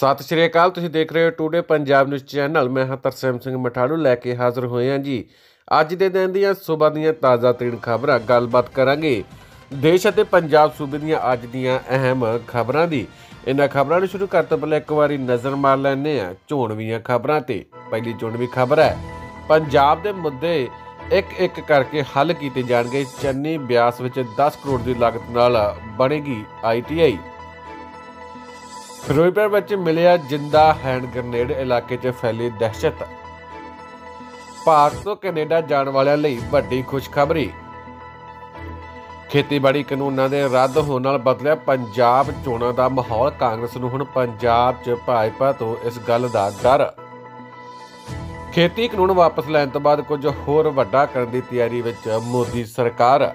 ਸਤਿ ਸ਼੍ਰੀ ਅਕਾਲ ਤੁਸੀਂ ਦੇਖ ਰਹੇ ਹੋ ਟੂਡੇ ਪੰਜਾਬ ਨਿਊਜ਼ ਚੈਨਲ ਮੈਂ ਹਾਂ ਤਰਸੇਮ ਸਿੰਘ ਮਠਾੜੂ ਲੈ ਕੇ ਹਾਜ਼ਰ ਹੋਏ ਹਾਂ ਜੀ ਅੱਜ ਦੇ ਦਿਨ ਦੀਆਂ ਸਵੇਰ ਦੀਆਂ ਤਾਜ਼ਾ ਤਰੀਨ ਖਬਰਾਂ ਗੱਲਬਾਤ ਕਰਾਂਗੇ ਦੇਸ਼ ਅਤੇ ਪੰਜਾਬ ਸੂਬੇ ਦੀਆਂ ਅੱਜ ਦੀਆਂ ਅਹਿਮ ਖਬਰਾਂ ਦੀ ਇਹਨਾਂ ਖਬਰਾਂ ਨੂੰ ਸ਼ੁਰੂ ਕਰਤੋਂ ਤੋਂ ਪਹਿਲਾਂ ਇੱਕ ਵਾਰੀ ਨਜ਼ਰ ਮਾਰ ਲੈਣੇ ਆ ਝੋਣਵੀਆਂ ਖਬਰਾਂ ਤੇ ਪਹਿਲੀ ਝੋਣਵੀ ਖਬਰ ਹੈ ਪੰਜਾਬ ਦੇ ਮੁੱਦੇ ਇੱਕ ਇੱਕ ਕਰਕੇ ਹੱਲ ਕੀਤੇ ਜਾਣਗੇ ਚੰਨੀ ਬਿਆਸ ਵਿੱਚ 10 ਕਰੋੜ ਦੀ ਲਾਗਤ ਨਾਲ ਬਣੇਗੀ ਆਈਟੀਆਈ ਫਿਰੋਜ਼ਪੁਰ ਵਿੱਚ ਮਿਲਿਆ ਜਿੰਦਾ ਹੈਂਡ ਗ੍ਰਨੇਡ ਇਲਾਕੇ 'ਚ ਫੈਲੀ ਦਹਿਸ਼ਤ ਭਾਰਤ ਤੋਂ ਕੈਨੇਡਾ ਜਾਣ ਵਾਲਿਆਂ ਲਈ ਵੱਡੀ ਖੁਸ਼ਖਬਰੀ ਖੇਤੀਬਾੜੀ ਕਾਨੂੰਨਾਂ ਦੇ ਰੱਦ ਹੋਣ ਨਾਲ ਬਦਲਿਆ ਪੰਜਾਬ ਚੋਣਾਂ ਦਾ ਮਾਹੌਲ ਕਾਂਗਰਸ ਨੂੰ ਹੁਣ ਪੰਜਾਬ 'ਚ ਭਾਜਪਾ ਤੋਂ ਇਸ ਗੱਲ ਦਾ ਡਰ ਖੇਤੀ ਕਾਨੂੰਨ ਵਾਪਸ ਲੈਣ ਤੋਂ ਬਾਅਦ ਕੁਝ ਹੋਰ ਵੱਡਾ ਕਰਨ ਦੀ ਤਿਆਰੀ ਵਿੱਚ ਮੋਦੀ ਸਰਕਾਰ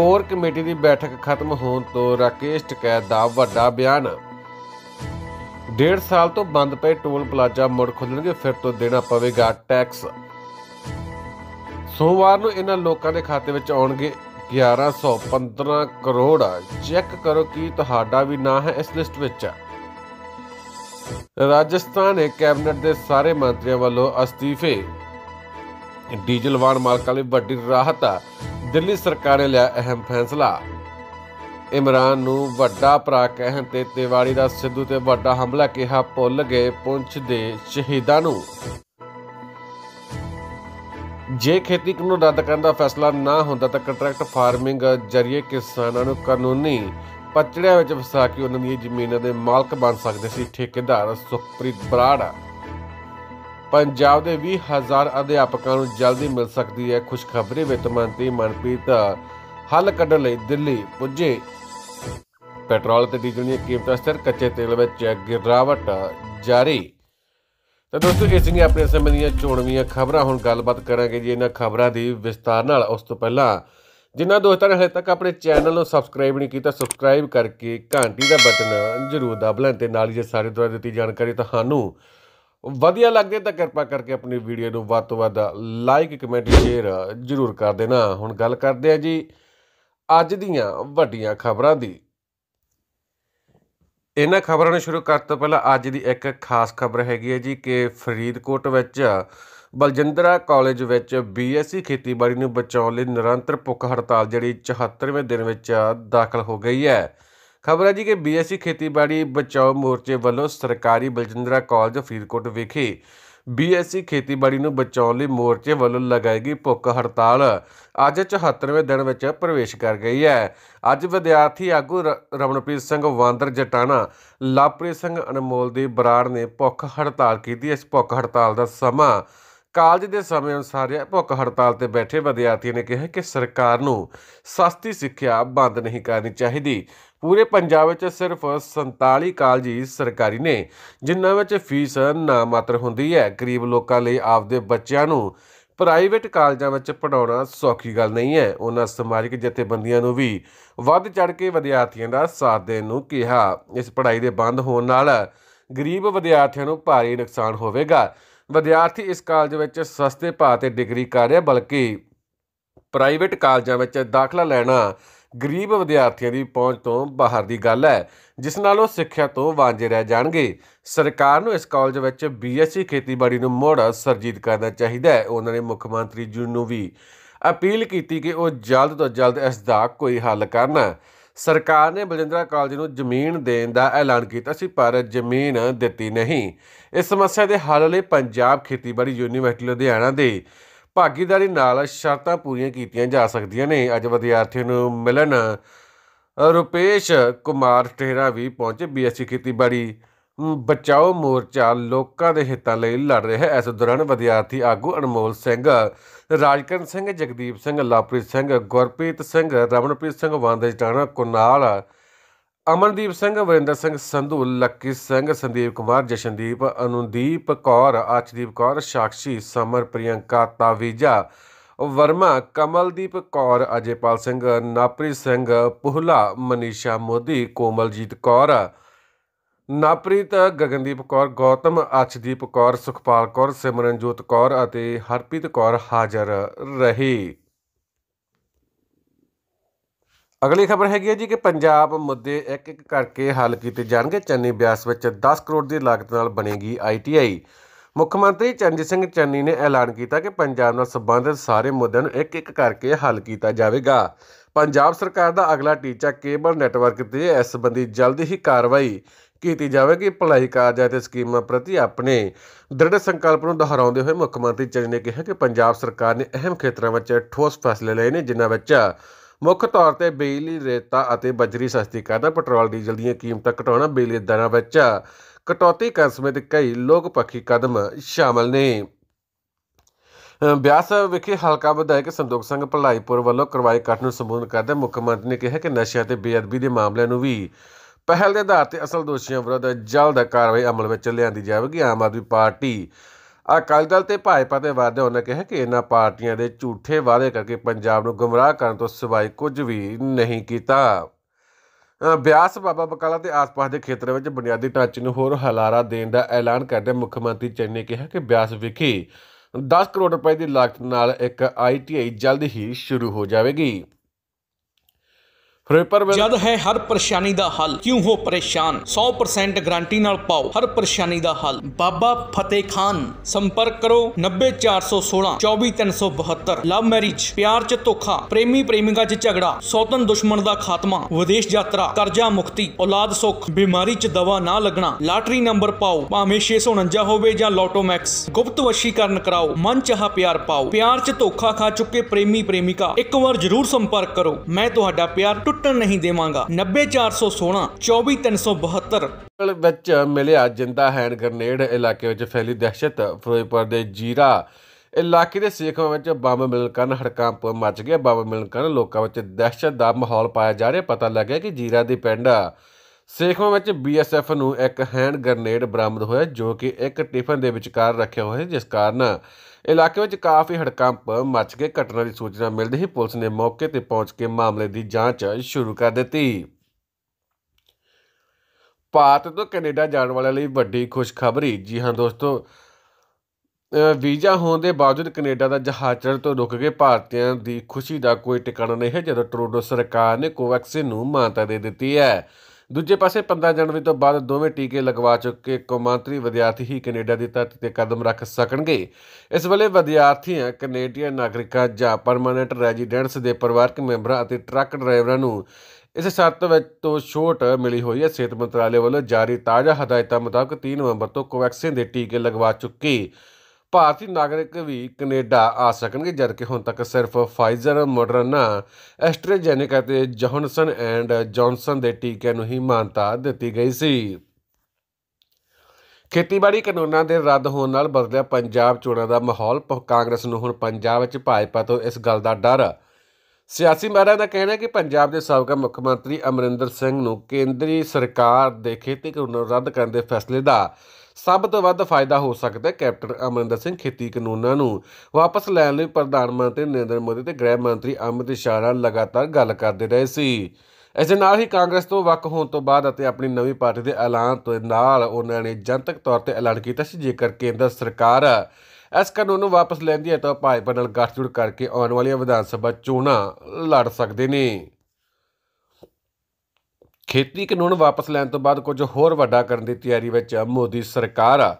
ਕੋਰ ਕਮੇਟੀ ਦੀ ਬੈਠਕ ਖਤਮ ਹੋਣ ਤੋਂ ਰਾਕੇਸ਼ ਟਕੈਤ ਦਾ ਵੱਡਾ ਬਿਆਨ 1.5 ਸਾਲ ਤੋਂ ਬੰਦ ਪਏ ਟੋਲ ਪਲਾਜ਼ਾ ਮੁੜ ਖੁੱਲਣਗੇ ਫਿਰ ਤੋਂ ਦੇਣਾ ਪਵੇਗਾ ਟੈਕਸ ਸੋਮਵਾਰ ਨੂੰ ਇਹਨਾਂ ਲੋਕਾਂ ਦੇ ਖਾਤੇ ਵਿੱਚ ਆਉਣਗੇ 1115 ਕਰੋੜ ਚੈੱਕ ਕਰੋ ਕਿ ਤੁਹਾਡਾ ਵੀ ਨਾਂ ਹੈ ਇਸ ਲਿਸਟ ਵਿੱਚ ਰਾਜਸਥਾਨ ਦੇ ਕੈਬਨਿਟ ਦੇ ਸਾਰੇ ਮੰਤਰੀਆਂ ਵੱਲੋਂ ਅਸਤੀਫੇ ਡੀਜ਼ਲ ਵਾਹਨ ਮਾਲਕਾਂ ਲਈ ਵੱਡੀ ਰਾਹਤ ਆ ਦਿੱਲੀ ਸਰਕਾਰ ਨੇ ਲਿਆ ਅਹਿਮ ਫੈਸਲਾ ਇਮਰਾਨ ਨੂੰ ਵੱਡਾ ਭਰਾ ਕਹਿਣ ਤੇ ਤਿਵਾੜੀ ਦਾ ਸਿੱਧੂ ਤੇ ਵੱਡਾ ਹਮਲਾ ਕਿਹਾ ਭੁੱਲ ਗਏ ਪੁੰਛ ਦੇ ਸ਼ਹੀਦਾਂ ਨੂੰ ਜੇ ਖੇਤੀ ਕਾਨੂੰਨ ਰੱਦ ਕਰਨ ਦਾ ਫੈਸਲਾ ਨਾ ਹੁੰਦਾ ਤਾਂ ਕੰਟਰੈਕਟ ਫਾਰਮਿੰਗ ਜਰੀਏ ਕਿਸਾਨਾਂ ਨੂੰ ਕਾਨੂੰਨੀ ਪੱਚੜਿਆਂ ਵਿੱਚ ਫਸਾ ਕੇ ਉਹਨਾਂ ਦੀਆਂ ਜ਼ਮੀਨਾਂ ਦੇ ਮਾਲਕ ਬਣ ਸਕਦੇ ਸੀ ਠੇਕੇਦਾਰ ਸੁਖਪ੍ਰੀਤ ਬਰਾੜ ਪੰਜਾਬ ਦੇ 20000 ਅਧਿਆਪਕਾਂ ਨੂੰ ਜਲਦੀ ਮਿਲ ਸਕਦੀ ਹੈ ਖੁਸ਼ਖਬਰੀ ਵਿੱਤ ਮੰਤਰੀ ਮਨਪ੍ਰੀਤ ਹੱਲ ਕੱਢਣ ਲਈ ਦਿੱਲੀ ਪੁੱਜੇ ਪੈਟਰੋਲ ਤੇ ਡੀਜ਼ਲ ਦੀਆਂ ਕੀਮਤਾਂ ਸਥਿਰ ਕੱਚੇ ਤੇਲ ਵਿੱਚ ਗਿਰਾਵਟ ਜਾਰੀ ਤਾਂ ਦੋਸਤੋ ਇਸ ਨੇ ਆਪਣੇ ਸਮੇਂ ਦੀਆਂ ਚੋਣਵੀਆਂ ਖਬਰਾਂ ਹੁਣ ਗੱਲਬਾਤ ਕਰਾਂਗੇ ਜੀ ਇਹਨਾਂ ਖਬਰਾਂ ਦੀ ਵਿਸਤਾਰ ਨਾਲ ਉਸ ਤੋਂ ਪਹਿਲਾਂ ਜਿਨ੍ਹਾਂ ਦੋਸਤਾਂ ਨੇ ਹਲੇ ਤੱਕ ਆਪਣੇ ਚੈਨਲ ਨੂੰ ਸਬਸਕ੍ਰਾਈਬ ਨਹੀਂ ਕੀਤਾ ਸਬਸਕ੍ਰਾਈਬ ਕਰਕੇ ਘੰਟੀ ਦਾ ਬਟਨ ਜ਼ਰੂਰ ਦਬਾ ਲੈਣ ਤੇ ਨਾਲ ਹੀ ਜੇ ਸਾਰੇ ਦੁਆਰਾ ਦਿੱਤੀ ਜਾਣਕਾਰੀ ਤੁਹਾਨੂੰ ਵਧੀਆ ਲੱਗਦੇ ਤਾਂ ਕਿਰਪਾ ਕਰਕੇ ਆਪਣੀ ਵੀਡੀਓ ਨੂੰ ਵੱਧ ਤੋਂ ਵੱਧ ਲਾਈਕ ਕਮੈਂਟ ਸ਼ੇਅਰ ਜ਼ਰੂਰ ਕਰ ਦੇਣਾ ਹੁਣ ਗੱਲ ਕਰਦੇ ਆ ਜੀ ਅੱਜ ਦੀਆਂ ਵੱਡੀਆਂ ਖਬਰਾਂ ਦੀ ਇਹਨਾਂ ਖਬਰਾਂ ਨੂੰ ਸ਼ੁਰੂ ਕਰਨ ਤੋਂ ਪਹਿਲਾਂ ਅੱਜ ਦੀ ਇੱਕ ਖਾਸ ਖਬਰ ਹੈਗੀ ਹੈ ਜੀ ਕਿ ਫਰੀਦਕੋਟ ਵਿੱਚ ਬਲਜਿੰਦਰਾ ਕਾਲਜ ਵਿੱਚ ਬੀਐਸਸੀ e ਖੇਤੀਬਾੜੀ ਨੂੰ ਬਚਾਉਣ ਲਈ ਨਿਰੰਤਰ ਭੁੱਖ ਹੜਤਾਲ ਜਿਹੜੀ 74ਵੇਂ ਦਿਨ ਵਿੱਚ ਦਾਖਲ ਹੋ ਗਈ ਹੈ ਖਬਰ ਹੈ ਜੀ ਕਿ ਬੀਐਸਸੀ ਖੇਤੀਬਾੜੀ ਬਚਾਓ ਮੋਰਚੇ ਵੱਲੋਂ ਸਰਕਾਰੀ ਬਲਜਿੰਦਰਾ ਕਾਲਜ ਫਰੀਦਕੋਟ ਵਿਖੇ ਬੀਐਸਸੀ ਖੇਤੀਬਾੜੀ ਨੂੰ ਬਚਾਉਣ ਲਈ ਮੋਰਚੇ ਵੱਲੋਂ ਲਗਾਈ ਗਈ ਭੁੱਖ ਹੜਤਾਲ ਅੱਜ 74ਵੇਂ ਦਿਨ ਵਿੱਚ ਪ੍ਰਵੇਸ਼ ਕਰ ਗਈ ਹੈ ਅੱਜ ਵਿਦਿਆਰਥੀ ਆਗੂ ਰਮਨਪ੍ਰੀਤ ਸਿੰਘ ਵਾਂਦਰ ਜਟਾਣਾ ਲਾਪਰੀ ਸਿੰਘ ਅਨਮੋਲ ਦੇ ਬਰਾੜ ਨੇ ਭੁੱਖ ਹੜਤਾਲ ਕੀਤੀ ਇਸ ਭੁੱਖ ਹੜਤਾਲ ਦਾ ਸਮਾਂ ਕਾਲਜ ਦੇ ਸਮੇਂ ਅਨੁਸਾਰ ਭੁੱਖ ਹੜਤਾਲ ਤੇ ਬੈਠੇ ਵਿਦਿਆਰਥੀਆਂ ਨੇ ਕਿਹਾ ਕਿ ਸਰਕਾਰ ਨੂੰ ਸਸਤੀ ਸਿੱਖਿਆ ਬੰਦ ਨਹੀਂ ਕਰਨੀ ਚਾਹੀਦੀ ਪੂਰੇ ਪੰਜਾਬ ਵਿੱਚ ਸਿਰਫ 47 ਕਾਲਜ ਸਰਕਾਰੀ ਨੇ ਜਿਨ੍ਹਾਂ ਵਿੱਚ ਫੀਸ ਨਾ ਮਾਤਰ ਹੁੰਦੀ ਹੈ ਗਰੀਬ ਲੋਕਾਂ ਲਈ ਆਪਦੇ ਬੱਚਿਆਂ ਨੂੰ ਪ੍ਰਾਈਵੇਟ ਕਾਲਜਾਂ ਵਿੱਚ ਪੜਾਉਣਾ ਸੌਖੀ ਗੱਲ ਨਹੀਂ ਹੈ ਉਹਨਾਂ ਸਮਾਜਿਕ ਜਥੇਬੰਦੀਆਂ ਨੂੰ ਵੀ ਵੱਧ ਚੜ ਕੇ ਵਿਦਿਆਰਥੀਆਂ ਦਾ ਸਾਥ ਦੇਣ ਨੂੰ ਕਿਹਾ ਇਸ ਪੜਾਈ ਦੇ ਬੰਦ ਹੋਣ ਨਾਲ ਗਰੀਬ ਵਿਦਿਆਰਥੀਆਂ ਨੂੰ ਭਾਰੀ ਨੁਕਸਾਨ ਹੋਵੇਗਾ ਵਿਦਿਆਰਥੀ ਇਸ ਕਾਲਜ ਵਿੱਚ ਸਸਤੇ ਭਾਅ ਤੇ ਡਿਗਰੀ ਕਰ ਰਿਹਾ ਬਲਕਿ ਪ੍ਰਾਈਵੇਟ ਕਾਲਜਾਂ ਵਿੱਚ ਦਾਖਲਾ ਲੈਣਾ ਗਰੀਬ ਵਿਦਿਆਰਥੀਆਂ ਦੀ ਪਹੁੰਚ ਤੋਂ ਬਾਹਰ ਦੀ ਗੱਲ ਹੈ ਜਿਸ ਨਾਲ ਉਹ ਸਿੱਖਿਆ ਤੋਂ ਵਾਂਝੇ ਰਹਿ ਜਾਣਗੇ ਸਰਕਾਰ ਨੂੰ ਇਸ ਕਾਲਜ ਵਿੱਚ ਬੀਐਸਸੀ ਖੇਤੀਬਾੜੀ ਨੂੰ ਮੋੜ ਸਰਜੀਤ ਕਰਨਾ ਚਾਹੀਦਾ ਹੈ ਉਹਨਾਂ ਨੇ ਮੁੱਖ ਮੰਤਰੀ ਜੀ ਨੂੰ ਵੀ ਅਪੀਲ ਕੀਤੀ ਕਿ ਉਹ ਜਲਦ ਤੋਂ ਜਲਦ ਇਸ ਦਾ ਕੋਈ ਹੱਲ ਕਰਨ ਸਰਕਾਰ ਨੇ ਬਲਜਿੰਦਰਾ ਕਾਲਜ ਨੂੰ ਜ਼ਮੀਨ ਦੇਣ ਦਾ ਐਲਾਨ ਕੀਤਾ ਸੀ ਪਰ ਜ਼ਮੀਨ ਦਿੱਤੀ ਨਹੀਂ ਇਸ ਸਮੱਸਿਆ ਦੇ ਹੱਲ ਲਈ ਪੰਜਾਬ ਖੇਤੀਬਾੜੀ ਯੂਨੀਵਰਸਿਟੀ ਲੁਧਿਆਣਾ ਦੇ ਭਾਗੀਦਾਰੀ ਨਾਲ ਸ਼ਰਤਾਂ ਪੂਰੀਆਂ ਕੀਤੀਆਂ ਜਾ ਸਕਦੀਆਂ ਨੇ ਅੱਜ ਵਿਦਿਆਰਥੀਆਂ ਨੂੰ ਮਿਲਣ ਰੁਪੇਸ਼ ਕੁਮਾਰ ਟੇਰਾ ਵੀ ਪਹੁੰਚੇ ਬੀਐਸਸੀ ਖੇਤੀਬਾੜੀ ਬਚਾਓ ਮੋਰਚਾ ਲੋਕਾਂ ਦੇ ਹਿੱਤਾਂ ਲਈ ਲੜ ਰਿਹਾ ਹੈ ਇਸ ਦੌਰਾਨ ਵਿਦਿਆਰਥੀ ਆਗੂ ਅਨਮੋਲ ਸਿੰਘ ਰਾਜਕਰਨ ਸਿੰਘ ਜਗਦੀਪ ਸਿੰਘ ਲਾਪ੍ਰੀਤ ਸਿੰਘ ਗੁਰਪ੍ਰੀਤ ਸਿੰਘ ਰਮਨਪ੍ਰੀਤ ਸਿੰਘ ਵਾਂਦੇ ਜਟਾਣਾ ਕੁਨਾਲ ਅਮਨਦੀਪ ਸਿੰਘ ਵਰਿੰਦਰ ਸਿੰਘ ਸੰਧੂ ਲੱਕੀ ਸਿੰਘ ਸੰਦੀਪ ਕੁਮਾਰ ਜਸ਼ਨਦੀਪ ਅਨੁਦੀਪ ਕੌਰ ਆਚਦੀਪ ਕੌਰ ਸ਼ਾਕਸ਼ੀ ਸਮਰ ਪ੍ਰਿਯੰਕਾ ਤਾਵੀਜਾ ਵਰਮਾ ਕਮਲਦੀਪ ਕੌਰ ਅਜੇਪਾਲ ਸਿੰਘ ਨਾਪਰੀ ਸਿੰਘ ਪੁਹਲਾ ਮਨੀਸ਼ਾ ਮੋਦੀ ਕੋਮਲਜੀਤ ਕੌਰ ਨਾਪ੍ਰੀਤ ਗਗਨਦੀਪ ਕੌਰ ਗੌਤਮ ਅਛਦੀਪ ਕੌਰ ਸੁਖਪਾਲ ਕੌਰ ਸਿਮਰਨਜੋਤ ਕੌਰ ਅਤੇ ਹਰਪ੍ਰੀਤ ਕੌਰ ਹਾਜ਼ਰ ਰਹੇ ਅਗਲੀ ਖਬਰ ਹੈਗੀ ਹੈ ਜੀ ਕਿ ਪੰਜਾਬ ਮੁੱਦੇ ਇੱਕ ਇੱਕ ਕਰਕੇ ਹੱਲ ਕੀਤੇ ਜਾਣਗੇ ਚੰਨੀ ਬਿਆਸ ਵਿੱਚ 10 ਕਰੋੜ ਦੀ ਲਾਗਤ ਨਾਲ ਬਣੇਗੀ ਆਈਟੀਆਈ ਮੁੱਖ ਮੰਤਰੀ ਚੰਨਜੀਤ ਸਿੰਘ ਚੰਨੀ ਨੇ ਐਲਾਨ ਕੀਤਾ ਕਿ ਪੰਜਾਬ ਨਾਲ ਸੰਬੰਧਿਤ ਸਾਰੇ ਮੁੱਦਿਆਂ ਨੂੰ ਇੱਕ ਇੱਕ ਕਰਕੇ ਹੱਲ ਕੀਤਾ ਜਾਵੇਗਾ ਪੰਜਾਬ ਸਰਕਾਰ ਦਾ ਅਗਲਾ ਟੀਚਾ ਕੇਬਲ ਨੈਟਵਰਕ ਤੇ ਇਸ ਸੰਬੰਧੀ ਜਲਦੀ ਹੀ ਕਾਰਵਾਈ ਕੀਤੀ ਜਾਵੇਗੀ ਭਲਾਈ ਕਾਰਜਾਂ ਤੇ ਸਕੀਮਾਂ ਪ੍ਰਤੀ ਆਪਣੇ ਦ੍ਰਿੜ ਸੰਕਲਪ ਨੂੰ ਦੁਹਰਾਉਂਦੇ ਹੋਏ ਮੁੱਖ ਮੰਤਰੀ ਚੰਨੀ ਨੇ ਕਿਹਾ ਕਿ ਪੰਜਾਬ ਸਰਕਾਰ ਨੇ ਅਹਿਮ ਖੇਤਰਾਂ ਵਿੱਚ ਠੋਸ ਫੈਸਲੇ ਲਏ ਨੇ ਜਿਨ੍ਹਾਂ ਵਿੱਚ ਮੁੱਖ ਤੌਰ ਤੇ ਬਿਜਲੀ ਰੇਤਾ ਅਤੇ ਬਜਰੀ ਸਸਤੀ ਕਰਨਾ ਪੈਟਰੋਲ ਡੀਜ਼ਲ ਦੀਆਂ ਕੀਮਤਾਂ ਘਟਾਉਣਾ ਬਿਜਲੀ ਦਰਾਂ ਵਿੱਚ ਕਟੌਤੀ ਕਰਨ ਸਮੇਤ ਕਈ ਲੋਕ ਪੱਖੀ ਕਦਮ ਸ਼ਾਮਲ ਨੇ ਬਿਆਸ ਵਿਖੇ ਹਲਕਾ ਵਿਧਾਇਕ ਸੰਦੋਖ ਸਿੰਘ ਭਲਾਈਪੁਰ ਵੱਲੋਂ ਕਰਵਾਏ ਕੱਟ ਨੂੰ ਸੰਬੋਧਨ ਕਰਦੇ ਮੁੱਖ ਮੰਤਰੀ ਨੇ ਕਿਹਾ ਕਿ ਨਸ਼ਿਆਂ ਤੇ ਬੇਅਦਬੀ ਦੇ ਮਾਮਲਿਆਂ ਨੂੰ ਵੀ ਪਹਿਲ ਦੇ ਆਧਾਰ ਤੇ ਅਸਲ ਦੋਸ਼ੀਆਂ ਵਿਰੁੱਧ ਜਲਦ ਕਾਰਵਾਈ ਅਮਲ ਵਿੱਚ ਲਿਆਂਦੀ ਜਾਵੇਗੀ ਆਮ ਆਦਮੀ ਪਾਰਟੀ ਅਕਾਲੀ ਦਲ ਤੇ ਭਾਜਪਾ ਦੇ ਵਾਅਦੇ ਉਹਨਾਂ ਕਿਹਾ ਕਿ ਇਹਨਾਂ ਪਾਰਟੀਆਂ ਦੇ ਝੂਠੇ ਵਾਅਦੇ ਕਰਕੇ ਪੰਜਾਬ ਨੂੰ ਗੁੰਮਰਾਹ ਕਰਨ ਤੋਂ ਸਿਵਾਏ ਕੁਝ ਵੀ ਨਹੀਂ ਕੀਤਾ ਬਿਆਸ ਬਾਬਾ ਬਕਾਲਾ ਦੇ ਆਸ-ਪਾਸ ਦੇ ਖੇਤਰ ਵਿੱਚ ਬੁਨਿਆਦੀ ਢਾਂਚੇ ਨੂੰ ਹੋਰ ਹਲਾਰਾ ਦੇਣ ਦਾ ਐਲਾਨ ਕਰਦੇ ਮੁੱਖ ਮੰਤਰੀ ਚੰਨ ਨੇ ਕਿਹਾ ਕਿ ਬਿਆਸ ਵਿਖੇ 10 ਕਰੋੜ ਰੁਪਏ ਦੀ ਲਾਗਤ ਨਾਲ ਇੱਕ ਆਈਟੀਆਈ ਜਲਦ ਹੀ ਸ਼ੁਰੂ ਹੋ ਜਾਵੇਗੀ ਰੇਪਰ ਜਦ ਹੈ ਹਰ ਪਰੇਸ਼ਾਨੀ ਦਾ ਹੱਲ ਕਿਉਂ ਹੋ ਪਰੇਸ਼ਾਨ 100% ਗਾਰੰਟੀ ਨਾਲ ਪਾਓ ਹਰ ਪਰੇਸ਼ਾਨੀ ਦਾ ਹੱਲ ਬਾਬਾ ਫਤਿਹ ਖਾਨ ਸੰਪਰਕ ਕਰੋ 90416 24372 ਲਵ ਮੈਰਿਜ ਪਿਆਰ ਚ ਧੋਖਾ ਪ੍ਰੇਮੀ ਪ੍ਰੇਮਿਕਾ ਚ ਝਗੜਾ ਸੌਤਨ ਦੁਸ਼ਮਣ ਦਾ ਖਾਤਮਾ ਵਿਦੇਸ਼ ਯਾਤਰਾ ਕਰਜ਼ਾ ਮੁਕਤੀ ਔਲਾਦ ਸੁਖ ਬਿਮਾਰੀ ਚ ਦਵਾ ਨਾ ਲੱਗਣਾ ਲਾਟਰੀ ਨੰਬਰ ਪਾਓ ਭਾਵੇਂ 649 ਹੋਵੇ ਜਾਂ ਲੋਟੋ ਮੈਕਸ ਗੁਪਤ ਵਸ਼ੀਕਰਨ ਕਰਾਓ ਮਨ ਚਾਹਾ ਪਿਆਰ ਪਾਓ ਪਿਆਰ ਚ ਧੋਖਾ ਖਾ ਚੁੱਕੇ ਪ੍ਰੇਮੀ ਪ੍ਰੇਮਿਕਾ ਇੱਕ ਵਾਰ ਜ਼ਰੂਰ ਸੰਪਰਕ ਕਰੋ ਮੈਂ ਤੁਹਾਡਾ ਪਿਆਰ ਟੁੱਟ ਟੁੱਟਣ ਨਹੀਂ ਦੇਵਾਂਗਾ 90416 24372 ਵਿੱਚ ਮਿਲਿਆ ਜਿੰਦਾ ਹੈਂਡ ਗ੍ਰਨੇਡ ਇਲਾਕੇ ਵਿੱਚ ਫੈਲੀ ਦਹਿਸ਼ਤ ਫਿਰੋਜ਼ਪੁਰ ਦੇ ਜੀਰਾ ਇਲਾਕੇ ਦੇ ਸੇਖਵਾਂ ਵਿੱਚ ਬੰਬ ਮਿਲਣ ਕਾਰਨ ਹੜਕੰਪ ਮਚ ਗਿਆ ਬੰਬ ਮਿਲਣ ਕਾਰਨ ਲੋਕਾਂ ਵਿੱਚ ਦਹਿਸ਼ਤ ਦਾ ਮਾਹੌਲ ਪਾਇਆ ਜਾ ਰਿਹਾ ਪਤਾ ਲੱਗਿਆ ਕਿ ਜੀਰਾ ਦੇ ਪਿੰਡ ਸੇਖਵਾਂ ਵਿੱਚ ਬੀਐਸਐਫ ਨੂੰ ਇੱਕ ਹੈਂਡ ਗ੍ਰਨੇਡ ਬਰਾਮਦ ਹੋਇਆ ਜੋ ਕਿ ਇੱਕ ਟਿਫਨ ਦੇ ਵਿਚਕਾਰ ਰੱਖਿਆ ਹੋਇਆ ਜਿਸ ਕਾਰਨ ਇਲਾਕੇ ਵਿੱਚ ਕਾਫੀ ਹੜਕੰਪ ਮੱਚ ਕੇ ਘਟਨਾ ਦੀ ਸੂਚਨਾ ਮਿਲਦੇ ਹੀ ਪੁਲਿਸ ਨੇ ਮੌਕੇ ਤੇ ਪਹੁੰਚ ਕੇ ਮਾਮਲੇ ਦੀ ਜਾਂਚ ਸ਼ੁਰੂ ਕਰ ਦਿੱਤੀ ਭਾਰਤ ਤੋਂ ਕੈਨੇਡਾ ਜਾਣ ਵਾਲਿਆਂ ਲਈ ਵੱਡੀ ਖੁਸ਼ਖਬਰੀ ਜੀ ਹਾਂ ਦੋਸਤੋ ਵੀਜ਼ਾ ਹੋਣ ਦੇ ਬਾਵਜੂਦ ਕੈਨੇਡਾ ਦਾ ਜਹਾਜ਼ ਚੜ੍ਹਨ ਤੋਂ ਰੁਕ ਕੇ ਭਾਰਤੀਆਂ ਦੀ ਖੁਸ਼ੀ ਦਾ ਕੋਈ ਟਿਕਾਣਾ ਨਹੀਂ ਹੈ ਜਦੋਂ ਟਰੂਡੋ ਸਰਕਾਰ ਨੇ ਕੋਵੈਕਸਿਨ ਨੂੰ ਮਾਨਤਾ ਦੇ ਦਿੱਤੀ ਹੈ ਦੂਜੇ ਪਾਸੇ 15 ਜਨਵਰੀ ਤੋਂ ਬਾਅਦ ਦੋਵੇਂ ਟੀਕੇ ਲਗਵਾ ਚੁੱਕੇ ਕੌਮਾਂਤਰੀ ਵਿਦਿਆਰਥੀ ਹੀ ਕੈਨੇਡਾ ਦੀ ਧਰਤੀ ਤੇ ਕਦਮ ਰੱਖ ਸਕਣਗੇ ਇਸ ਵੇਲੇ ਵਿਦਿਆਰਥੀਆਂ ਕੈਨੇਡੀਅਨ ਨਾਗਰਿਕਾਂ ਜਾਂ ਪਰਮਨੈਂਟ ਰੈਜ਼ੀਡੈਂਟਸ ਦੇ ਪਰਿਵਾਰਕ ਮੈਂਬਰਾਂ ਅਤੇ ਟਰੱਕ ਡਰਾਈਵਰਾਂ ਨੂੰ ਇਸ ਸ਼ਰਤ ਵਿੱਚ ਤੋਂ ਛੋਟ ਮਿਲੀ ਹੋਈ ਹੈ ਸਿਹਤ ਮੰਤਰਾਲੇ ਵੱਲੋਂ ਜਾਰੀ ਤਾਜ਼ਾ ਹਦਾਇਤਾਂ ਮੁਤਾਬਕ 3 ਨਵੰਬਰ ਤੋਂ ਕੋਵੈਕਸਿਨ ਦੇ ਟੀਕੇ ਲਗਵਾ ਚੁੱਕੇ ਭਾਰਤੀ ਨਾਗਰਿਕ ਵੀ ਕੈਨੇਡਾ ਆ ਸਕਣਗੇ ਜਦ ਕਿ ਹੁਣ ਤੱਕ ਸਿਰਫ ਫਾਈਜ਼ਰ ਮੋਡਰਨਾ ਐਸਟ੍ਰੇਜੈਨਿਕ ਅਤੇ ਜੌਨਸਨ ਐਂਡ ਜੌਨਸਨ ਦੇ ਟੀਕੇ ਨੂੰ ਹੀ ਮਾਨਤਾ ਦਿੱਤੀ ਗਈ ਸੀ ਖੇਤੀਬਾੜੀ ਕਾਨੂੰਨਾਂ ਦੇ ਰੱਦ ਹੋਣ ਨਾਲ ਬਦਲਿਆ ਪੰਜਾਬ ਚੋਣਾਂ ਦਾ ਮਾਹੌਲ ਕਾਂਗਰਸ ਨੂੰ ਹੁਣ ਪੰਜਾਬ ਵਿੱਚ ਭਾਜਪਾ ਤੋਂ ਇਸ ਗੱਲ ਦਾ ਡਰ ਸਿਆਸੀ ਮਾਹਰਾਂ ਦਾ ਕਹਿਣਾ ਹੈ ਕਿ ਪੰਜਾਬ ਦੇ ਸਾਬਕਾ ਮੁੱਖ ਮੰਤਰੀ ਅਮਰਿੰਦਰ ਸਿੰਘ ਨੂੰ ਕੇਂਦਰੀ ਸਰਕਾਰ ਦੇ ਖੇਤੀ ਕਾਨੂੰਨ ਨੂੰ ਰੱਦ ਕਰਨ ਦੇ ਫੈਸਲੇ ਦਾ ਸਭ ਤੋਂ ਵੱਧ ਫਾਇਦਾ ਹੋ ਸਕਦਾ ਹੈ ਕੈਪਟਨ ਅਮਰਿੰਦਰ ਸਿੰਘ ਖੇਤੀ ਕਾਨੂੰਨਾਂ ਨੂੰ ਵਾਪਸ ਲੈਣ ਲਈ ਪ੍ਰਧਾਨ ਮੰਤਰੀ ਨਰਿੰਦਰ ਮੋਦੀ ਤੇ ਗ੍ਰਹਿ ਮੰਤਰੀ ਅਮਿਤ ਸ਼ਾਹ ਨਾਲ ਲਗਾਤਾਰ ਗੱਲ ਕਰਦੇ ਰਹੇ ਸੀ ਇਸ ਦੇ ਨਾਲ ਹੀ ਕਾਂਗਰਸ ਤੋਂ ਵੱਖ ਹੋਣ ਤੋਂ ਬਾਅਦ ਅਤੇ ਆਪਣੀ ਨਵੀਂ ਪਾਰਟੀ ਦੇ ਐਲਾਨ ਤੋਂ ਨਾਲ ਉਹਨਾਂ ਨੇ ਜਨਤਕ ਤੌਰ ਤੇ ਐਲਾਨ ਕੀਤਾ ਸੀ ਜੇਕਰ ਕੇਂਦਰ ਸਰਕਾਰ ਇਸ ਕਾਨੂੰਨ ਨੂੰ ਵਾਪਸ ਲੈਂਦੀ ਹੈ ਤਾਂ ਭਾਜਪਾ ਨਾਲ ਗੱਠਜੋੜ ਕਰਕੇ ਆਉਣ ਵਾਲੀਆਂ ਵਿਧਾਨ ਸਭਾ ਚੋਣਾਂ ਲੜ ਸਕਦੇ ਨੇ ਖੇਤੀ ਕਾਨੂੰਨ ਵਾਪਸ ਲੈਣ ਤੋਂ ਬਾਅਦ ਕੁਝ ਹੋਰ ਵੱਡਾ ਕਰਨ ਦੀ ਤਿਆਰੀ ਵਿੱਚ ਮੋਦੀ ਸਰਕਾਰ ਆ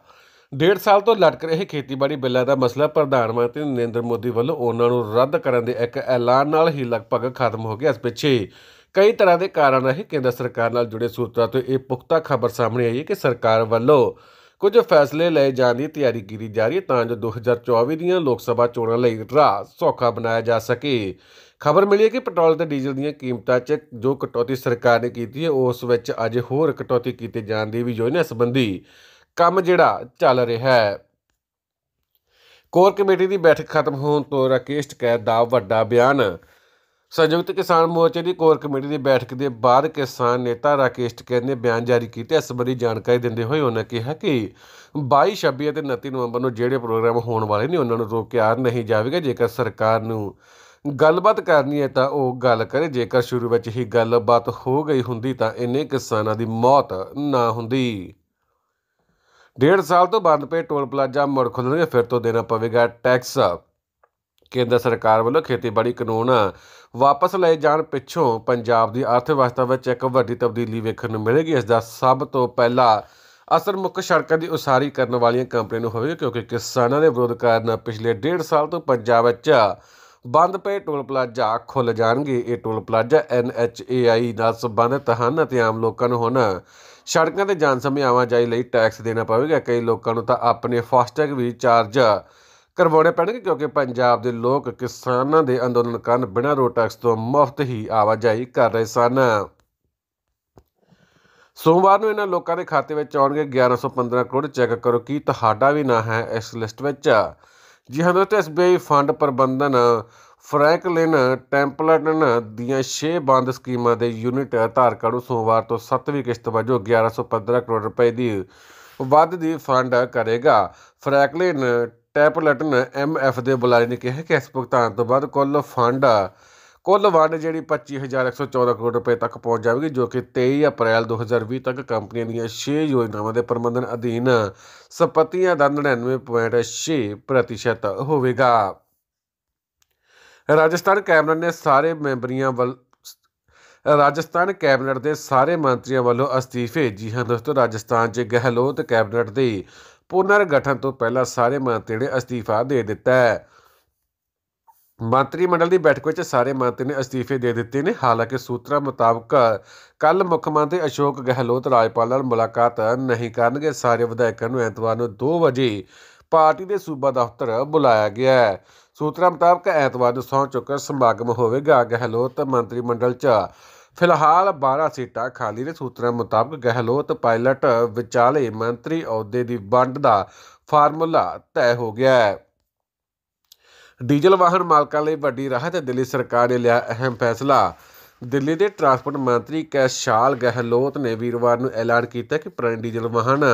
ਡੇਢ ਸਾਲ ਤੋਂ ਲਟਕ ਰਹੇ ਖੇਤੀਬਾੜੀ ਬਿੱਲਾਂ ਦਾ ਮਸਲਾ ਪ੍ਰਧਾਨ ਮੰਤਰੀ ਨਰਿੰਦਰ ਮੋਦੀ ਵੱਲੋਂ ਉਹਨਾਂ ਨੂੰ ਰੱਦ ਕਰਨ ਦੇ ਇੱਕ ਐਲਾਨ ਨਾਲ ਹੀ ਲਗਭਗ ਖਤਮ ਹੋ ਗਿਆ ਇਸ ਪਿੱਛੇ ਕਈ ਤਰ੍ਹਾਂ ਦੇ ਕਾਰਨ ਰਹੇ ਕੇਂਦਰ ਸਰਕਾਰ ਨਾਲ ਜੁੜੇ ਸੂਤਰਾਂ ਤੋਂ ਇਹ ਪੁਖਤਾ ਖਬਰ ਸਾਹਮਣੇ ਆਈ ਹੈ ਕਿ ਸਰਕਾਰ ਵੱਲੋਂ ਕੁਝ ਫੈਸਲੇ ਲਏ ਜਾਣ ਦੀ ਤਿਆਰੀ ਕੀਤੀ ਜਾ ਰਹੀ ਹੈ ਤਾਂ ਜੋ 2024 ਦੀਆਂ ਲੋਕ ਸਭਾ ਚੋਣਾਂ ਲਈ ਰਾਹ ਸੌਖਾ ਬਣਾਇਆ ਜਾ ਸਕੇ ਖਬਰ ਮਿਲੀ ਹੈ ਕਿ ਪੈਟਰੋਲ ਤੇ ਡੀਜ਼ਲ ਦੀਆਂ ਕੀਮਤਾਂ 'ਚ ਜੋ ਕਟੌਤੀ ਸਰਕਾਰ ਨੇ ਕੀਤੀ ਹੈ ਉਸ ਵਿੱਚ ਅੱਜ ਹੋਰ ਕਟੌਤੀ ਕੀਤੇ ਜਾਣ ਦੀ ਵੀ ਯੋਜਨਾ ਸੰਬੰਧੀ ਕੰਮ ਜਿਹੜਾ ਚੱਲ ਰਿਹਾ ਹੈ ਕੋਰ ਕਮੇਟੀ ਦੀ ਬੈਠਕ ਖਤਮ ਹੋਣ ਤੋਂ ਰਕੇਸ਼ਟ ਟਕੈਤ ਦਾ ਵੱਡਾ ਬਿਆਨ ਸੰਯੁਕਤ ਕਿਸਾਨ ਮੋਰਚੇ ਦੀ ਕੋਰ ਕਮੇਟੀ ਦੀ ਬੈਠਕ ਦੇ ਬਾਅਦ ਕਿਸਾਨ ਨੇਤਾ ਰਾਕੇਸ਼ ਟਕੇ ਨੇ ਬਿਆਨ ਜਾਰੀ ਕੀਤਾ ਇਸ ਬਾਰੇ ਜਾਣਕਾਰੀ ਦਿੰਦੇ ਹੋਏ ਉਹਨਾਂ ਕਿਹਾ ਕਿ 22 26 ਅਤੇ 29 ਨਵੰਬਰ ਨੂੰ ਜਿਹੜੇ ਪ੍ਰੋਗਰਾਮ ਹੋਣ ਵਾਲੇ ਨੇ ਉਹਨਾਂ ਨੂੰ ਰੋਕਿਆ ਨਹੀਂ ਜਾਵੇਗਾ ਜੇਕਰ ਸਰਕਾਰ ਨੂੰ ਗੱਲਬਾਤ ਕਰਨੀ ਹੈ ਤਾਂ ਉਹ ਗੱਲ ਕਰੇ ਜੇਕਰ ਸ਼ੁਰੂ ਵਿੱਚ ਹੀ ਗੱਲਬਾਤ ਹੋ ਗਈ ਹੁੰਦੀ ਤਾਂ ਇੰਨੇ ਕਿਸਾਨਾਂ ਦੀ ਮੌਤ ਨਾ ਹੁੰਦੀ ਡੇਢ ਸਾਲ ਤੋਂ ਬੰਦ ਪਏ ਟੋਲ ਪਲਾਜ਼ਾ ਮੁੜ ਖੁੱਲਣਗੇ ਫਿਰ ਤੋਂ ਦੇਣਾ ਪਵੇਗਾ ਟੈਕਸ ਕੇਂਦਰ ਸਰਕਾਰ ਵੱਲੋਂ ਖੇਤੀਬਾੜੀ ਕਾਨੂੰਨ ਵਾਪਸ ਲਏ ਜਾਣ ਪਿੱਛੋਂ ਪੰਜਾਬ ਦੀ ਅਰਥਵਿਵਸਥਾ ਵਿਵਸਥਾ ਵਿੱਚ ਇੱਕ ਵੱਡੀ ਤਬਦੀਲੀ ਵੇਖਣ ਨੂੰ ਮਿਲੇਗੀ ਇਸ ਦਾ ਸਭ ਤੋਂ ਪਹਿਲਾ ਅਸਰ ਮੁੱਖ ਸੜਕਾਂ ਦੀ ਉਸਾਰੀ ਕਰਨ ਵਾਲੀਆਂ ਕੰਪਨੀਆਂ ਨੂੰ ਹੋਵੇਗਾ ਕਿਉਂਕਿ ਕਿਸਾਨਾਂ ਦੇ ਵਿਰੋਧ ਕਾਰਨ ਪਿਛਲੇ 1.5 ਸਾਲ ਤੋਂ ਪੰਜਾਬ ਵਿੱਚ ਬੰਦ ਪਏ ਟੋਲ ਪਲਾਜ਼ਾ ਖੁੱਲ ਜਾਣਗੇ ਇਹ ਟੋਲ ਪਲਾਜ਼ਾ NHAI ਨਾਲ ਸੰਬੰਧਿਤ ਹਨ ਅਤੇ ਆਮ ਲੋਕਾਂ ਨੂੰ ਹੁਣ ਸੜਕਾਂ ਤੇ ਜਾਣ ਸਮੇਂ ਆਵਾਜਾਈ ਲਈ ਟੈਕਸ ਦੇਣਾ ਪਵੇਗਾ ਕਈ ਲੋਕਾਂ ਨੂੰ ਤਾਂ ਆਪਣੇ ਫਾਸਟੈਗ ਵੀ ਚਾਰਜ ਕਰਵਾਉਣੇ ਪੈਣਗੇ ਕਿਉਂਕਿ ਪੰਜਾਬ ਦੇ ਲੋਕ ਕਿਸਾਨਾਂ ਦੇ ਅੰਦੋਲਨ ਕਾਰਨ ਬਿਨਾਂ ਰੋਡ ਟੈਕਸ ਤੋਂ ਮੁਫਤ ਹੀ ਆਵਾਜਾਈ ਕਰ ਰਹੇ ਸਨ ਸੋਮਵਾਰ ਨੂੰ ਇਹਨਾਂ ਲੋਕਾਂ ਦੇ ਖਾਤੇ ਵਿੱਚ ਆਉਣਗੇ 1115 ਕਰੋੜ ਚੈੱਕ ਕਰੋ ਕੀ ਤੁਹਾਡਾ ਵੀ ਨਾਂ ਹੈ ਇਸ ਲਿਸਟ ਵਿੱਚ ਜੀ ਹਾਂ ਦੋਸਤੋ ਐਸਬੀਆਈ ਫੰਡ ਪ੍ਰਬੰਧਨ ਫਰੈਂਕਲਿਨ ਟੈਂਪਲਟਨ ਦੀਆਂ 6 ਬੰਦ ਸਕੀਮਾਂ ਦੇ ਯੂਨਿਟ ਧਾਰਕਾਂ ਨੂੰ ਸੋਮਵਾਰ ਤੋਂ 7ਵੀਂ ਕਿਸ਼ਤ ਵਜੋਂ 1115 ਕਰੋੜ ਰੁਪਏ ਦੀ ਵੱਧ ਦੀ ਫੰਡ ਕਰੇਗਾ ਫਰੈਂਕਲਿਨ ਟੈਪਲਟਨ ਐਮਐਫ ਦੇ ਬੁਲਾਰੇ ਨੇ ਕਿਹਾ ਕਿ ਇਸ ਭੁਗਤਾਨ ਤੋਂ ਬਾਅਦ ਕੁੱਲ ਫੰਡ ਕੁੱਲ ਵੰਡ ਜਿਹੜੀ 25114 ਕਰੋੜ ਰੁਪਏ ਤੱਕ ਪਹੁੰਚ ਜਾਵੇਗੀ ਜੋ ਕਿ 23 ਅਪ੍ਰੈਲ 2020 ਤੱਕ ਕੰਪਨੀ ਦੀਆਂ 6 ਯੋਜਨਾਵਾਂ ਦੇ ਪ੍ਰਬੰਧਨ ਅਧੀਨ ਸੰਪਤੀਆਂ ਦਾ 99.6% ਹੋਵੇਗਾ ਰਾਜਸਥਾਨ ਕੈਬਨਿਟ ਨੇ ਸਾਰੇ ਮੈਂਬਰੀਆਂ ਵੱਲ ਰਾਜਸਥਾਨ ਕੈਬਨਿਟ ਦੇ ਸਾਰੇ ਮੰਤਰੀਆਂ ਵੱਲੋਂ ਅਸਤੀਫੇ ਜੀ ਹਾਂ ਦੋਸਤੋ ਰਾਜਸਥਾਨ 'ਚ ਗਹਿਲੋਤ ਕੈਬਨਿਟ ਦੇ ਪੁਨਰ ਗਠਨ ਤੋਂ ਪਹਿਲਾਂ ਸਾਰੇ ਮੰਤਰੀ ਨੇ ਅਸਤੀਫਾ ਦੇ ਦਿੱਤਾ ਹੈ ਮੰਤਰੀ ਮੰਡਲ ਦੀ ਬੈਠਕ ਵਿੱਚ ਸਾਰੇ ਮੰਤਰੀ ਨੇ ਅਸਤੀਫੇ ਦੇ ਦਿੱਤੇ ਨੇ ਹਾਲਾਂਕਿ ਸੂਤਰਾਂ ਮੁਤਾਬਕ ਕੱਲ ਮੁੱਖ ਮੰਤਰੀ ਅਸ਼ੋਕ ਗਹਿਲੋਤ ਰਾਜਪਾਲ ਨਾਲ ਮੁਲਾਕਾਤ ਨਹੀਂ ਕਰਨਗੇ ਸਾਰੇ ਵਿਧਾਇਕਾਂ ਨੂੰ ਐਤਵਾਰ ਨੂੰ 2 ਵਜੇ ਪਾਰਟੀ ਦੇ ਸੂਬਾ ਦਫ਼ਤਰ ਬੁਲਾਇਆ ਗਿਆ ਹੈ ਸੂਤਰਾਂ ਮੁਤਾਬਕ ਐਤਵਾਰ ਨੂੰ ਸੌ ਚੁੱਕਰ ਸਮਾਗਮ ਹੋਵੇਗਾ ਗਹਿਲੋਤ ਮੰਤਰੀ ਮੰਡਲ 'ਚ ਫਿਲਹਾਲ 12 ਸੀਟਾਂ ਖਾਲੀ ਨੇ ਸੂਤਰਾਂ ਮੁਤਾਬਕ ਗਹਿਲੋਤ ਪਾਇਲਟ ਵਿਚਾਲੇ ਮੰਤਰੀ ਅਹੁਦੇ ਦੀ ਵੰਡ ਦਾ ਫਾਰਮੂਲਾ ਤੈਅ ਹੋ ਗਿਆ ਹੈ ਡੀਜ਼ਲ ਵਾਹਨ ਮਾਲਕਾਂ ਲਈ ਵੱਡੀ ਰਾਹਤ ਦਿੱਲੀ ਸਰਕਾਰ ਨੇ ਲਿਆ ਅਹਿਮ ਫੈਸਲਾ ਦਿੱਲੀ ਦੇ ਟਰਾਂਸਪੋਰਟ ਮੰਤਰੀ ਕੈਸ਼ਾਲ ਗਹਿਲੋਤ ਨੇ ਵੀਰਵਾਰ ਨੂੰ ਐਲਾਨ ਕੀਤਾ ਕਿ ਪ੍ਰਾਈਮ ਡੀਜ਼ਲ ਵਾਹਨ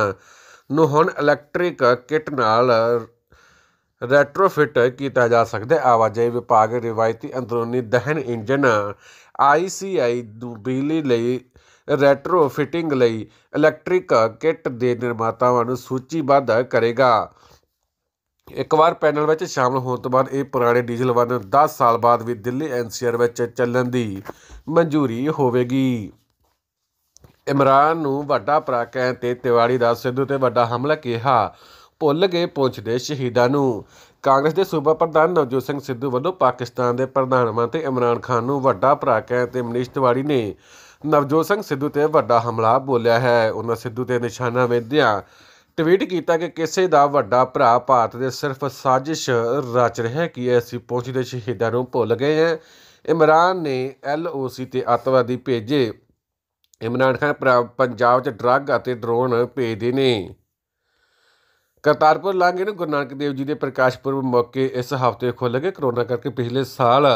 ਨੂੰ ਹੁਣ ਇਲੈਕਟ੍ਰਿਕ ਕਿੱਟ ਨਾਲ ਰੈਟਰੋਫਿਟ ਕੀਤਾ ਜਾ ਸਕਦਾ ਹੈ ਆਵਾਜਾਈ ਵਿਭਾਗ ਰਿਵਾਇਤੀ ਅੰਦਰੂਨੀ ਦਹਨ ਇੰਜਨ ਆਈਸੀਆਈ ਨੂੰ ਬਿਜਲੀ ਲਈ ਰੈਟਰੋਫਿਟਿੰਗ ਲਈ ਇਲੈਕਟ੍ਰਿਕ ਕਿੱਟ ਦੇ ਨਿਰਮਾਤਾਵਾਂ ਨੂੰ ਸੂਚੀਬੱਧ ਕਰੇਗਾ ਇੱਕ ਵਾਰ ਪੈਨਲ ਵਿੱਚ ਸ਼ਾਮਲ ਹੋਣ ਤੋਂ ਬਾਅਦ ਇਹ ਪੁਰਾਣੇ ਡੀਜ਼ਲ ਵਾਹਨ 10 ਸਾਲ ਬਾਅਦ ਵੀ ਦਿੱਲੀ ਐਨਸੀਆਰ ਵਿੱਚ ਚੱਲਣ ਦੀ ਮਨਜ਼ੂਰੀ ਹੋਵੇਗੀ ਇਮਰਾਨ ਨੂੰ ਵੱਡਾ ਭਰਾ ਤੇ ਤਿਵਾੜੀ ਦਾ ਸਿੱਧੂ ਤੇ ਵੱਡਾ ਹਮਲਾ ਕਿਹਾ ਭੁੱਲ ਗਏ ਪੁੱਛਦੇ ਸ਼ਹੀਦਾਂ ਨੂੰ ਕਾਂਗਰਸ ਦੇ ਸੂਬਾ ਪ੍ਰਧਾਨ ਨਵਜੋਤ ਸਿੰਘ ਸਿੱਧੂ ਵੱਲੋਂ ਪਾਕਿਸਤਾਨ ਦੇ ਪ੍ਰਧਾਨ ਮੰਤਰੀ ਇਮਰਾਨ ਖਾਨ ਨੂੰ ਵੱਡਾ ਭਰਾ ਕਹਿ ਤੇ ਮਨੀਸ਼ ਤਿਵਾੜੀ ਨੇ ਨਵਜੋਤ ਸਿੰਘ ਸਿੱਧੂ ਤੇ ਵੱਡਾ ਹਮਲਾ ਬੋਲਿਆ ਹੈ ਉਹਨਾਂ ਸਿੱਧੂ ਤੇ ਨਿਸ਼ਾਨਾ ਵੇਧਿਆ ਟਵੀਟ ਕੀਤਾ ਕਿ ਕਿਸੇ ਦਾ ਵੱਡਾ ਭਰਾ ਭਾਰਤ ਦੇ ਸਿਰਫ ਸਾਜ਼ਿਸ਼ ਰਚ ਰਿਹਾ ਹੈ ਕਿ ਅਸੀਂ ਦੇ ਸ਼ਹੀਦਾਂ ਨੂੰ ਭੁੱਲ ਗਏ ਹਾਂ ਇਮਰਾਨ ਨੇ ਐਲਓਸੀ ਤੇ ਅਤਵਾਦੀ ਭੇਜੇ ਇਮਰਾਨ ਖਾਨ ਪੰਜਾਬ 'ਚ ਡਰੱਗ ਅਤੇ ਡਰੋਨ ਭੇਜਦੇ ਨੇ ਕਰਤਾਰਪੁਰ ਲਾਂਘੇ ਨੂੰ ਗੁਰੂ ਨਾਨਕ ਦੇਵ ਜੀ ਦੇ ਪ੍ਰਕਾਸ਼ ਪੁਰਬ ਮੌਕੇ ਇਸ ਹਫ਼ਤੇ ਖੁੱਲ੍ਹ ਕਰੋਨਾ ਕਰਕੇ ਪਿਛਲੇ ਸਾਲ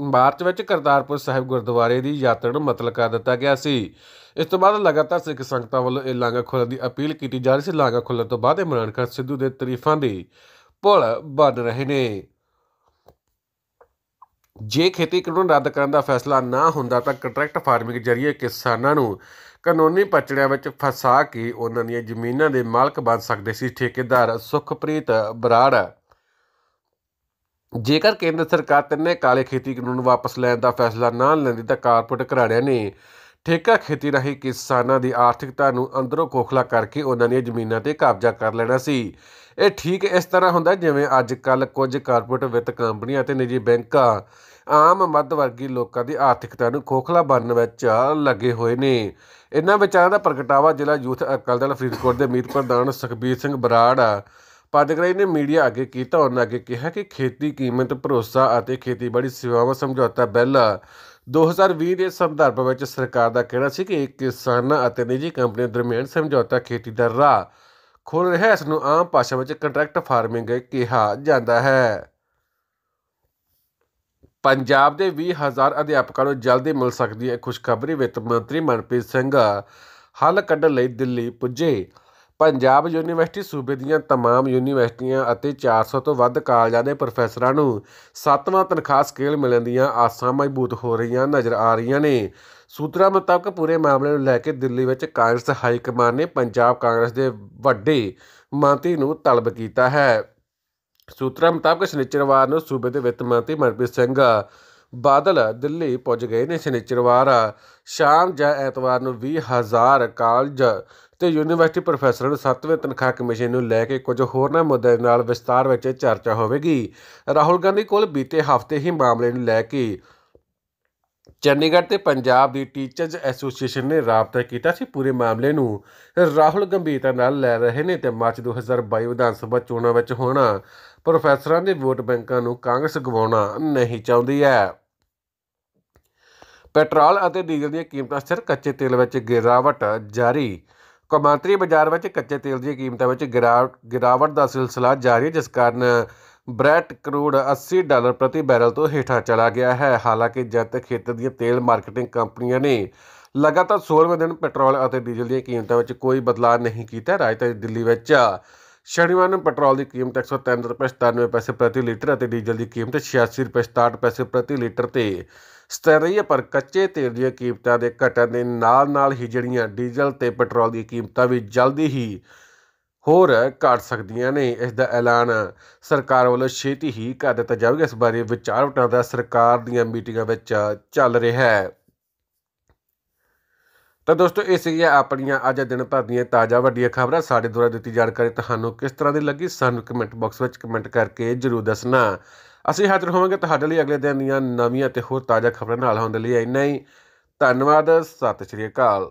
ਮਾਰਚ ਵਿੱਚ ਕਰਤਾਰਪੁਰ ਸਾਹਿਬ ਗੁਰਦੁਆਰੇ ਦੀ ਯਾਤਰਾ ਨੂੰ ਮਤਲਬ ਕਰ ਦਿੱਤਾ ਗਿਆ ਸੀ ਇਸ ਤੋਂ ਬਾਅਦ ਲਗਾਤਾਰ ਸਿੱਖ ਸੰਗਤਾਂ ਵੱਲੋਂ ਇਹ ਲਾਂਘਾ ਖੁੱਲਣ ਦੀ ਅਪੀਲ ਕੀਤੀ ਜਾ ਰਹੀ ਸੀ ਲਾਂਘਾ ਖੁੱਲਣ ਤੋਂ ਬਾਅਦ ਇਮਰਾਨ ਖਾਨ ਸਿੱਧੂ ਦੇ ਤਾਰੀਫਾਂ ਦੀ ਪੁਲ ਬਣ ਰਹੇ ਨੇ ਜੇ ਖੇਤੀ ਕਾਨੂੰਨ ਰੱਦ ਕਰਨ ਦਾ ਫੈਸਲਾ ਨਾ ਹੁੰਦਾ ਤਾਂ ਕੰਟਰੈਕਟ ਫਾਰਮਿੰਗ ਜ਼ਰੀਏ ਕਿਸਾਨਾਂ ਨੂੰ ਕਾਨੂੰਨੀ ਪਚੜਿਆਂ ਵਿੱਚ ਫਸਾ ਕੇ ਉਹਨਾਂ ਦੀਆਂ ਜ਼ਮੀਨਾਂ ਦੇ ਮਾਲਕ ਬਣ ਸਕਦੇ ਸੀ ਠੇਕੇਦਾਰ ਸੁਖਪ੍ਰੀਤ ਬਰਾੜ ਜੇਕਰ ਕੇਂਦਰ ਸਰਕਾਰ ਤਿੰਨੇ ਕਾਲੇ ਖੇਤੀ ਕਾਨੂੰਨ ਵਾਪਸ ਲੈਣ ਦਾ ਫੈਸਲਾ ਨਾ ਲੈਂਦੀ ਤਾਂ ਕਾਰਪੋਰੇਟ ਘਰਾੜਿਆਂ ਨੇ ਠੇਕਾ ਖੇਤੀ ਰਾਹੀਂ ਕਿਸਾਨਾਂ ਦੀ ਆਰਥਿਕਤਾ ਨੂੰ ਅੰਦਰੋਂ ਖੋਖਲਾ ਕਰਕੇ ਉਹਨਾਂ ਦੀਆਂ ਜ਼ਮੀਨਾਂ ਤੇ ਕਬਜ਼ਾ ਕਰ ਲੈਣਾ ਸੀ ਇਹ ਠੀਕ ਇਸ ਤਰ੍ਹਾਂ ਹੁੰਦਾ ਜਿਵੇਂ ਅੱਜ ਕੱਲ ਕੁਝ ਕਾਰਪੋਰੇਟ ਵਿੱਤ ਕੰਪਨੀਆਂ ਤੇ ਨਿੱਜੀ ਬੈਂਕਾਂ ਆਮ ਮੱਧ ਵਰਗੀ ਲੋਕਾਂ ਦੀ ਆਰਥਿਕਤਾ ਨੂੰ ਖੋਖਲਾ ਬਣਨ ਵਿੱਚ ਲੱਗੇ ਹੋਏ ਨੇ ਇਹਨਾਂ ਵਿਚਾਰਾਂ ਦਾ ਪ੍ਰਗਟਾਵਾ ਜ਼ਿਲ੍ਹਾ ਯੂਥ ਅਕਾਲੀ ਦਲ ਫਰੀਦਕੋਟ ਦੇ ਮੀਤ ਪ੍ਰਧਾਨ ਸੁਖਬੀਰ ਸਿੰਘ ਬਰਾੜ ਪਾਦਗਰਾਈ ਨੇ ਮੀਡੀਆ ਅੱਗੇ ਕੀਤਾ ਉਹਨਾਂ ਅੱਗੇ ਕਿਹਾ ਕਿ ਖੇਤੀ ਕੀਮਤ ਭਰੋਸਾ ਅਤੇ ਖੇਤੀਬਾੜੀ ਸੇਵਾਵਾਂ ਸਮਝੌਤਾ ਬਿੱਲ 2020 ਦੇ ਸੰਦਰਭ ਵਿੱਚ ਸਰਕਾਰ ਦਾ ਕਹਿਣਾ ਸੀ ਕਿ ਕਿਸਾਨਾਂ ਅਤੇ ਨਿੱਜੀ ਕੰਪਨੀਆਂ ਦਰਮਿਆਨ ਸਮਝੌਤਾ ਖੇਤੀ ਦਾ ਰਾਹ ਖੋਲ ਰਿਹਾ ਇਸ ਨੂੰ ਆਮ ਭਾਸ਼ਾ ਵਿੱਚ ਕੰਟਰੈਕਟ ਫਾਰਮਿੰਗ ਕਿਹਾ ਜਾਂਦਾ ਹੈ ਪੰਜਾਬ ਦੇ 20000 ਅਧਿਆਪਕਾਂ ਨੂੰ ਜਲਦੀ ਮਿਲ ਸਕਦੀ ਹੈ ਖੁਸ਼ਖਬਰੀ ਵਿੱਤ ਮੰਤਰੀ ਮਨਪ੍ਰੀਤ ਸਿੰਘ ਹੱਲ ਕੱਢਣ ਲਈ ਦਿੱਲੀ ਪੁੱਜੇ ਪੰਜਾਬ ਯੂਨੀਵਰਸਿਟੀ ਸੂਬੇ ਦੀਆਂ तमाम ਯੂਨੀਵਰਸਿਟੀਆਂ ਅਤੇ 400 ਤੋਂ ਵੱਧ ਕਾਲਜਾਂ ਦੇ ਪ੍ਰੋਫੈਸਰਾਂ ਨੂੰ ਸੱਤਵਾਂ ਤਨਖਾਹ ਸਕੇਲ ਮਿਲਣ ਦੀਆਂ ਆਸਾਂ ਮਜ਼ਬੂਤ ਹੋ ਰਹੀਆਂ ਨਜ਼ਰ ਆ ਰਹੀਆਂ ਨੇ ਸੂਤਰਾਂ ਮੁਤਾਬਕ ਪੂਰੇ ਮਾਮਲੇ ਨੂੰ ਲੈ ਕੇ ਦਿੱਲੀ ਵਿੱਚ ਕਾਂਗਰਸ ਹਾਈ ਕਮਾਨ ਨੇ ਪੰਜਾਬ ਕਾਂਗਰਸ ਦੇ ਵੱਡੇ ਮੰਤਰੀ ਨੂੰ ਤਲਬ ਕੀਤਾ ਹੈ ਸੂਤਰਾਂ ਮੁਤਾਬਕ ਸ਼ਨੀਚਰਵਾਰ ਨੂੰ ਸੂਬੇ ਦੇ ਵਿੱਤ ਮੰਤਰੀ ਮਨਪ੍ਰੀਤ ਸਿੰਘ ਬਾਦਲ ਦਿੱਲੀ ਪਹੁੰਚ ਗਏ ਨੇ ਸ਼ਨੀਚਰਵਾਰ ਸ਼ਾਮ ਜਾਂ ਐਤਵਾਰ ਨੂੰ 20000 ਕਾਲਜ ਤੇ ਯੂਨੀਵਰਸਿਟੀ ਪ੍ਰੋਫੈਸਰਾਂ ਨੂੰ ਸੱਤਵੇਂ ਤਨਖਾਹ ਕਮਿਸ਼ਨ ਨੂੰ ਲੈ ਕੇ ਕੁਝ ਹੋਰਨਾਂ ਮੁੱਦਿਆਂ ਨਾਲ ਵਿਸਤਾਰ ਵਿੱਚ ਚਰਚਾ ਹੋਵੇਗੀ ਰਾਹੁਲ ਗਾਂਧੀ ਕੋਲ ਬੀਤੇ ਹਫ਼ਤੇ ਹੀ ਮਾਮਲੇ ਨੂੰ ਲੈ ਕੇ ਚੰਡੀਗੜ੍ਹ ਤੇ ਪੰਜਾਬ ਦੀ ਟੀਚਰਜ਼ ਐਸੋਸੀਏਸ਼ਨ ਨੇ ਰਾਬਤਾ ਕੀਤਾ ਸੀ ਪੂਰੇ ਮਾਮਲੇ ਨੂੰ ਰਾਹੁਲ ਗੰਭੀਰਤਾ ਨਾਲ ਲੈ ਰਹੇ ਨੇ ਤੇ ਮਾਰਚ 2022 ਵਿਧਾਨ ਸਭਾ ਚੋਣਾਂ ਵਿੱਚ ਹੋਣਾ ਪ੍ਰੋਫੈਸਰਾਂ ਦੇ ਵੋਟ ਬੈਂਕਾਂ ਨੂੰ ਕਾਂਗਰਸ ਗਵਾਉਣਾ ਨਹੀਂ ਚਾਹੁੰਦੀ ਹੈ ਪੈਟਰੋਲ ਅਤੇ ਡੀਜ਼ਲ ਦੀਆਂ ਕੀਮਤਾਂ ਸਿਰ ਕੱਚੇ ਤੇਲ ਵਿੱਚ ਗਿਰਾਵਟ ਜਾਰੀ ਕਮਾਂਤਰੀ ਬਾਜ਼ਾਰ ਵਿੱਚ ਕੱਚੇ ਤੇਲ ਦੀਆਂ ਕੀਮਤਾਂ ਵਿੱਚ ਗਿਰਾਵਟ ਦਾ ਸਿਲਸਿਲਾ ਜਾਰੀ ਜਿਸ ਕਾਰਨ ਬ੍ਰੈਟ ਕਰੂਡ 80 ਡਾਲਰ ਪ੍ਰਤੀ ਬੈਰਲ ਤੋਂ ਹੇਠਾਂ ਚਲਾ ਗਿਆ ਹੈ ਹਾਲਾਂਕਿ ਤੱਕ ਖੇਤਰ ਦੀਆਂ ਤੇਲ ਮਾਰਕੀਟਿੰਗ ਕੰਪਨੀਆਂ ਨੇ ਲਗਾਤਾਰ 16ਵੇਂ ਦਿਨ ਪੈਟਰੋਲ ਅਤੇ ਡੀਜ਼ਲ ਦੀਆਂ ਕੀਮਤਾਂ ਵਿੱਚ ਕੋਈ ਬਦਲਾਅ ਨਹੀਂ ਕੀਤਾ ਰਾਜਧਾਨੀ ਦਿੱਲੀ ਵਿੱਚ ਸ਼ਨੀਵਾਰ ਨੂੰ ਪੈਟਰੋਲ ਦੀ ਕੀਮਤ 103 ਰੁਪਏ 97 ਪੈਸੇ ਪ੍ਰਤੀ ਲੀਟਰ ਅਤੇ ਡੀਜ਼ਲ ਦੀ ਕੀਮਤ 86 ਰੁਪਏ 67 ਪੈਸੇ ਪ੍ਰਤੀ ਲੀਟਰ ਤੇ ਸਥਿਰ ਰਹੀ ਹੈ ਪਰ ਕੱਚੇ ਤੇਲ ਦੀਆਂ ਕੀਮਤਾਂ ਦੇ ਘਟਣ ਦੇ ਨਾਲ-ਨਾਲ ਹੀ ਜਿਹੜੀਆਂ ਡੀਜ਼ਲ ਤੇ ਪੈਟਰੋਲ ਦੀਆਂ ਕੀਮਤਾਂ ਵੀ ਜਲਦੀ ਹੀ ਹੋਰ ਘਟ ਸਕਦੀਆਂ ਨੇ ਇਸ ਦਾ ਐਲਾਨ ਸਰਕਾਰ ਵੱਲੋਂ ਛੇਤੀ ਹੀ ਕਰ ਦਿੱਤਾ ਜਾਵੇਗਾ ਇਸ ਬਾਰੇ ਵਿਚਾਰ ਵਟਾਂਦਰਾ ਸਰਕਾਰ ਦੀਆਂ ਮੀਟਿੰਗਾਂ ਵਿੱਚ ਚੱਲ ਰਿਹਾ ਹੈ ਤਾਂ ਦੋਸਤੋ ਇਹ ਸੀਗੀਆਂ ਆਪਣੀਆਂ ਅੱਜ ਦਿਨ ਭਰ ਦੀਆਂ ਤਾਜ਼ਾ ਵੱਡੀਆਂ ਖਬਰਾਂ ਸਾਡੇ ਦੁਆਰਾ ਦਿੱਤੀ ਜਾਣਕਾਰੀ ਤੁਹਾਨੂੰ ਕਿਸ ਤਰ੍ਹਾਂ ਦੀ ਲੱਗੀ ਸਾਨੂੰ ਕਮੈਂਟ ਬਾਕਸ ਵਿੱਚ ਕਮੈਂਟ ਕਰਕੇ ਜਰੂਰ ਦੱਸਣਾ ਅਸੀਂ ਹਾਜ਼ਰ ਹੋਵਾਂਗੇ ਤੁਹਾਡੇ ਲਈ ਅਗਲੇ ਦਿਨ ਦੀਆਂ ਨਵੀਆਂ ਤੇ ਹੋਰ ਤਾਜ਼ਾ ਖਬਰਾਂ ਨਾਲ ਹੋਣ ਦੇ ਲਈ ਇੰਨਾ ਹੀ ਧੰਨਵਾਦ ਸਤਿ ਸ਼੍ਰੀ ਅਕਾਲ